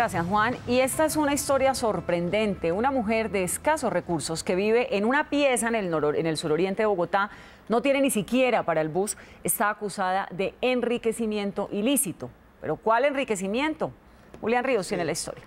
Gracias, Juan. Y esta es una historia sorprendente. Una mujer de escasos recursos que vive en una pieza en el, en el suroriente de Bogotá, no tiene ni siquiera para el bus, está acusada de enriquecimiento ilícito. ¿Pero cuál enriquecimiento? Julián Ríos tiene la historia.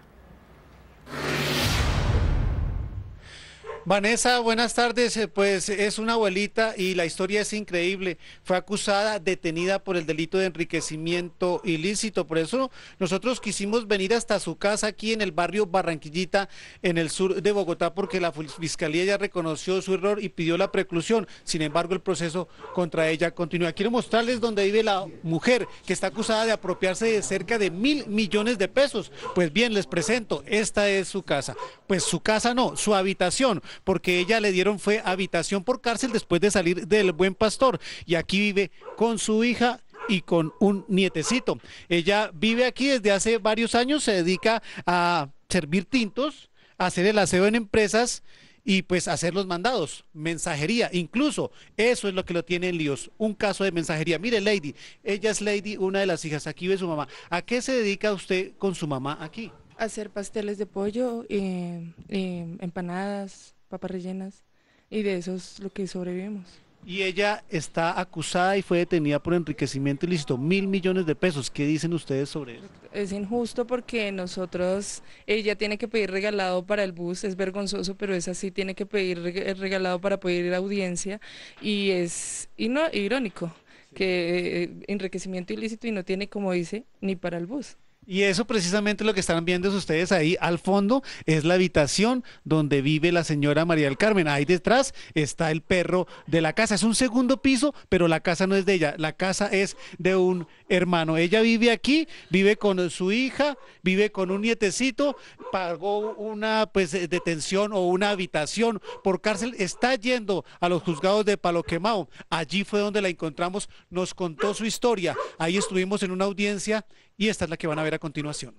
Vanessa, buenas tardes. Eh, pues es una abuelita y la historia es increíble. Fue acusada, detenida por el delito de enriquecimiento ilícito. Por eso nosotros quisimos venir hasta su casa aquí en el barrio Barranquillita, en el sur de Bogotá, porque la fiscalía ya reconoció su error y pidió la preclusión. Sin embargo, el proceso contra ella continúa. Quiero mostrarles dónde vive la mujer que está acusada de apropiarse de cerca de mil millones de pesos. Pues bien, les presento, esta es su casa. Pues su casa no, su habitación porque ella le dieron fue habitación por cárcel después de salir del Buen Pastor y aquí vive con su hija y con un nietecito. Ella vive aquí desde hace varios años, se dedica a servir tintos, a hacer el aseo en empresas y pues hacer los mandados, mensajería, incluso eso es lo que lo tiene en líos, un caso de mensajería. Mire, Lady, ella es Lady, una de las hijas, aquí ve su mamá. ¿A qué se dedica usted con su mamá aquí? hacer pasteles de pollo, eh, eh, empanadas, papas rellenas, y de eso es lo que sobrevivimos. Y ella está acusada y fue detenida por enriquecimiento ilícito, mil millones de pesos. ¿Qué dicen ustedes sobre eso? Es injusto porque nosotros, ella tiene que pedir regalado para el bus, es vergonzoso, pero es así, tiene que pedir eh, regalado para poder ir a audiencia y es y no, irónico que eh, enriquecimiento ilícito y no tiene, como dice, ni para el bus. Y eso precisamente lo que están viendo ustedes ahí al fondo es la habitación donde vive la señora María del Carmen. Ahí detrás está el perro de la casa. Es un segundo piso, pero la casa no es de ella. La casa es de un hermano. Ella vive aquí, vive con su hija, vive con un nietecito, pagó una pues detención o una habitación por cárcel. Está yendo a los juzgados de Paloquemao. Allí fue donde la encontramos, nos contó su historia. Ahí estuvimos en una audiencia y esta es la que van a ver a continuación.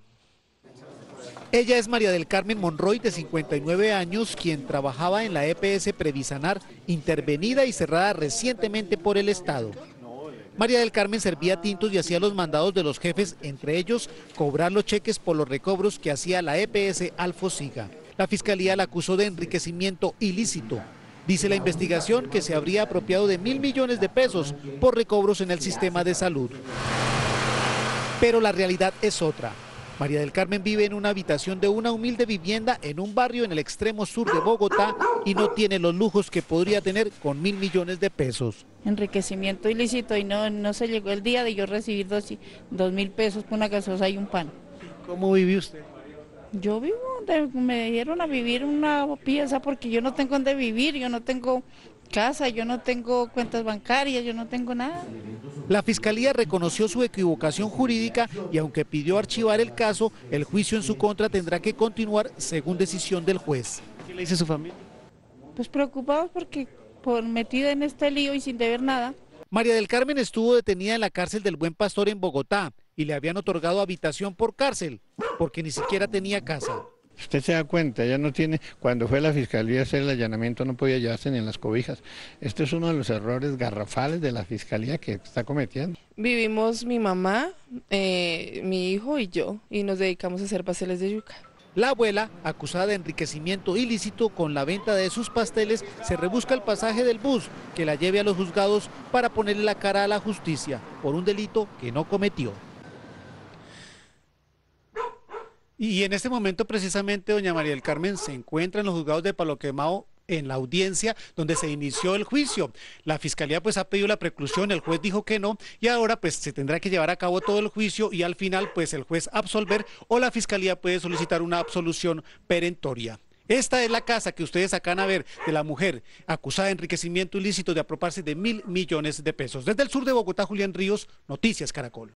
Ella es María del Carmen Monroy, de 59 años, quien trabajaba en la EPS Previsanar, intervenida y cerrada recientemente por el Estado. María del Carmen servía tintos y hacía los mandados de los jefes, entre ellos cobrar los cheques por los recobros que hacía la EPS Alfosiga. La fiscalía la acusó de enriquecimiento ilícito. Dice la investigación que se habría apropiado de mil millones de pesos por recobros en el sistema de salud. Pero la realidad es otra. María del Carmen vive en una habitación de una humilde vivienda en un barrio en el extremo sur de Bogotá y no tiene los lujos que podría tener con mil millones de pesos. Enriquecimiento ilícito y no, no se llegó el día de yo recibir dos, mil pesos por una gasosa y un pan. ¿Cómo vive usted? Yo vivo, me dieron a vivir una pieza porque yo no tengo dónde vivir, yo no tengo casa, yo no tengo cuentas bancarias, yo no tengo nada. La Fiscalía reconoció su equivocación jurídica y aunque pidió archivar el caso, el juicio en su contra tendrá que continuar según decisión del juez. ¿Qué le dice su familia? Pues preocupados porque por metida en este lío y sin deber nada. María del Carmen estuvo detenida en la cárcel del Buen Pastor en Bogotá y le habían otorgado habitación por cárcel porque ni siquiera tenía casa. Usted se da cuenta, ella no tiene, cuando fue la fiscalía a hacer el allanamiento no podía llevarse ni en las cobijas. Este es uno de los errores garrafales de la fiscalía que está cometiendo. Vivimos mi mamá, eh, mi hijo y yo, y nos dedicamos a hacer pasteles de yuca. La abuela, acusada de enriquecimiento ilícito con la venta de sus pasteles, se rebusca el pasaje del bus que la lleve a los juzgados para ponerle la cara a la justicia por un delito que no cometió. Y en este momento precisamente doña María del Carmen se encuentra en los juzgados de Paloquemao en la audiencia donde se inició el juicio. La fiscalía pues ha pedido la preclusión, el juez dijo que no y ahora pues se tendrá que llevar a cabo todo el juicio y al final pues el juez absolver o la fiscalía puede solicitar una absolución perentoria. Esta es la casa que ustedes sacan a ver de la mujer acusada de enriquecimiento ilícito de apropiarse de mil millones de pesos. Desde el sur de Bogotá, Julián Ríos, Noticias Caracol.